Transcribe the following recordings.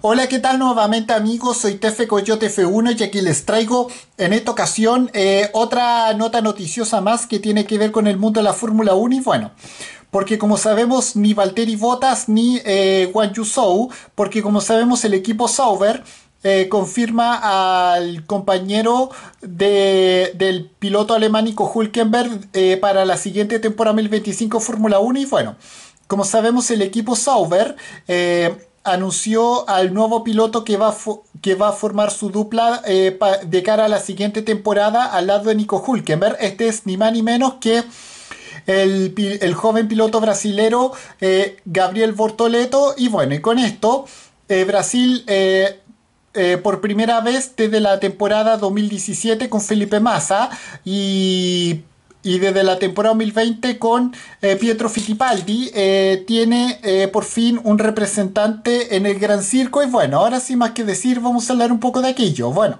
Hola, ¿qué tal nuevamente amigos? Soy Tefe Coyote F1 y aquí les traigo en esta ocasión eh, otra nota noticiosa más que tiene que ver con el mundo de la Fórmula 1 y bueno, porque como sabemos ni Valtteri Bottas ni eh, Yu porque como sabemos el equipo Sauber eh, confirma al compañero del piloto alemánico Hulkenberg eh, para la siguiente temporada 2025 Fórmula 1 y bueno, como sabemos el equipo Sauber anunció al nuevo piloto que va, que va a formar su dupla eh, de cara a la siguiente temporada al lado de Nico Hulkenberg. Este es ni más ni menos que el, joven piloto brasilero eh, Gabriel Bortoleto. Y bueno, y con esto, eh, Brasil por primera vez desde la temporada 2017 con Felipe Massa y y desde la temporada 2020 con eh, Pietro Fittipaldi eh, tiene eh, por fin un representante en el Gran Circo y bueno, ahora sí más que decir vamos a hablar un poco de aquello. Bueno,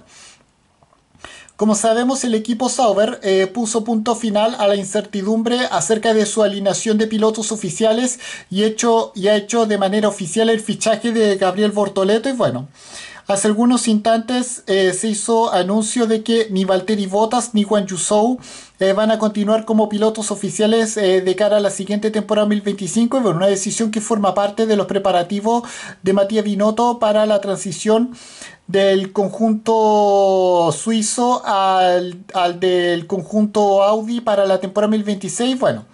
como sabemos, el equipo Sauber puso punto final a la incertidumbre acerca de su alineación de pilotos oficiales y, hecho, y ha hecho de manera oficial el fichaje de Gabriel Bortoleto. Y bueno, Hace algunos instantes eh, se hizo anuncio de que ni Valtteri Bottas ni Juan Yusou eh, van a continuar como pilotos oficiales eh, de cara a la siguiente temporada 2025. bueno, una decisión que forma parte de los preparativos de Matías Binotto para la transición del conjunto suizo al, al del conjunto Audi para la temporada 2026. Bueno.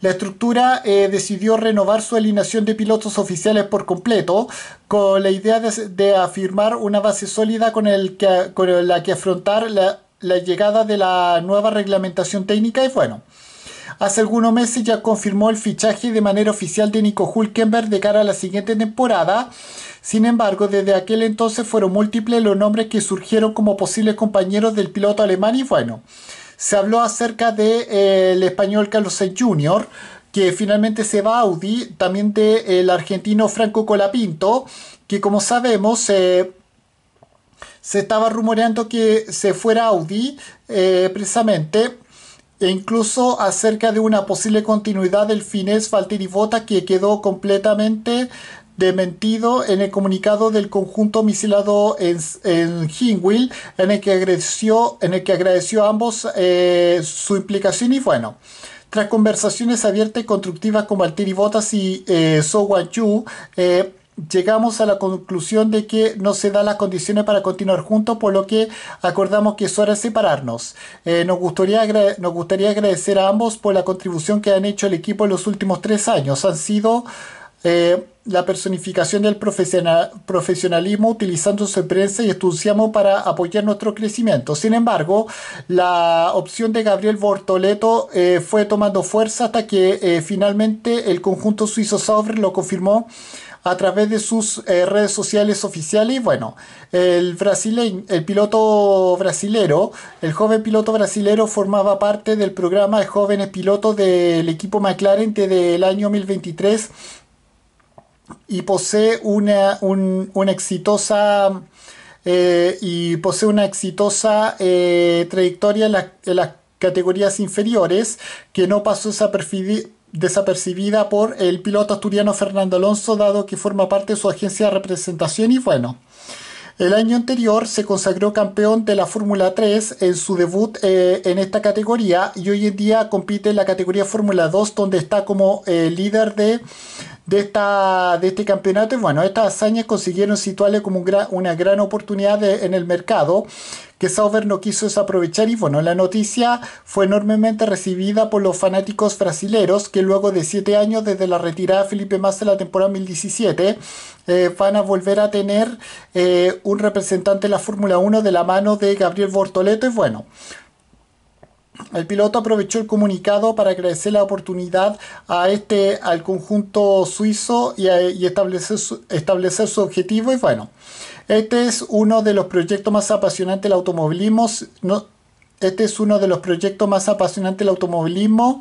La estructura eh, decidió renovar su alineación de pilotos oficiales por completo, con la idea de, afirmar una base sólida con, la que afrontar la, la llegada de la nueva reglamentación técnica y bueno. Hace algunos meses ya confirmó el fichaje de manera oficial de Nico Hulkenberg de cara a la siguiente temporada. Sin embargo, desde aquel entonces fueron múltiples los nombres que surgieron como posibles compañeros del piloto alemán y bueno, se habló acerca del de, eh, el español Carlos Sainz Jr., que finalmente se va a Audi, también del eh, el argentino Franco Colapinto, que como sabemos eh, se estaba rumoreando que se fuera Audi precisamente e incluso acerca de una posible continuidad del finés Valtteri Vota, que quedó completamente dementido en el comunicado del conjunto misilado en, en Hingwil, en el que agradeció, en el que agradeció a ambos eh, su implicación y bueno. Tras conversaciones abiertas y constructivas con Valtteri Botas y eh, So eh, llegamos a la conclusión de que no se dan las condiciones para continuar juntos, por lo que acordamos que es hora separarnos. Eh, nos, gustaría nos gustaría agradecer a ambos por la contribución que han hecho al equipo en los últimos tres años. Han sido eh, la personificación del profesionalismo utilizando su prensa y estudiamos para apoyar nuestro crecimiento. Sin embargo, la opción de Gabriel Bortoleto eh, fue tomando fuerza hasta que eh, finalmente el conjunto suizo Sauber lo confirmó a través de sus redes sociales oficiales. Bueno, el brasileño, el piloto brasilero, el joven piloto brasilero formaba parte del programa de jóvenes pilotos del equipo McLaren desde el año 2023 eh, y posee una, exitosa y posee una exitosa trayectoria en, las categorías inferiores que no pasó desapercibida por el piloto asturiano Fernando Alonso dado que forma parte de su agencia de representación y bueno el año anterior se consagró campeón de la Fórmula 3 en su debut eh, en esta categoría y hoy en día compite en la categoría Fórmula 2 donde está como eh, líder de de, esta, de este campeonato. Y bueno, estas hazañas consiguieron situarle como una gran oportunidad en el mercado que Sauber no quiso desaprovechar y bueno, la noticia fue enormemente recibida por los fanáticos brasileros que luego de siete años desde la retirada de Felipe Massa en la temporada 2017 eh, van a volver a tener eh, un representante de la Fórmula 1 de la mano de Gabriel Bortoleto y bueno, el piloto aprovechó el comunicado para agradecer la oportunidad a este, al conjunto suizo y, establecer, su, establecer su objetivo. Y bueno, este es uno de los proyectos más apasionantes del automovilismo. Este es uno de los proyectos más apasionantes del automovilismo,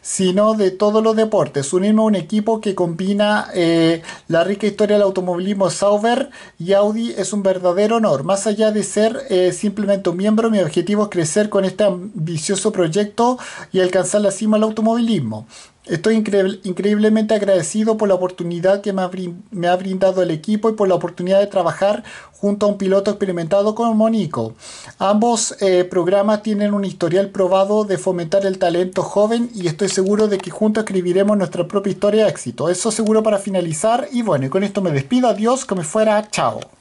sino de todos los deportes. Unirme a un equipo que combina eh, la rica historia del automovilismo Sauber y Audi es un verdadero honor. Más allá de ser eh, simplemente un miembro, mi objetivo es crecer con este ambicioso proyecto y alcanzar la cima del automovilismo. Estoy increíblemente agradecido por la oportunidad que me ha, brindado el equipo y por la oportunidad de trabajar junto a un piloto experimentado como Nico. Ambos eh, programas tienen un historial probado de fomentar el talento joven y estoy seguro de que juntos escribiremos nuestra propia historia de éxito. Eso seguro para finalizar y bueno, con esto me despido. Adiós, que me fuera. Chao.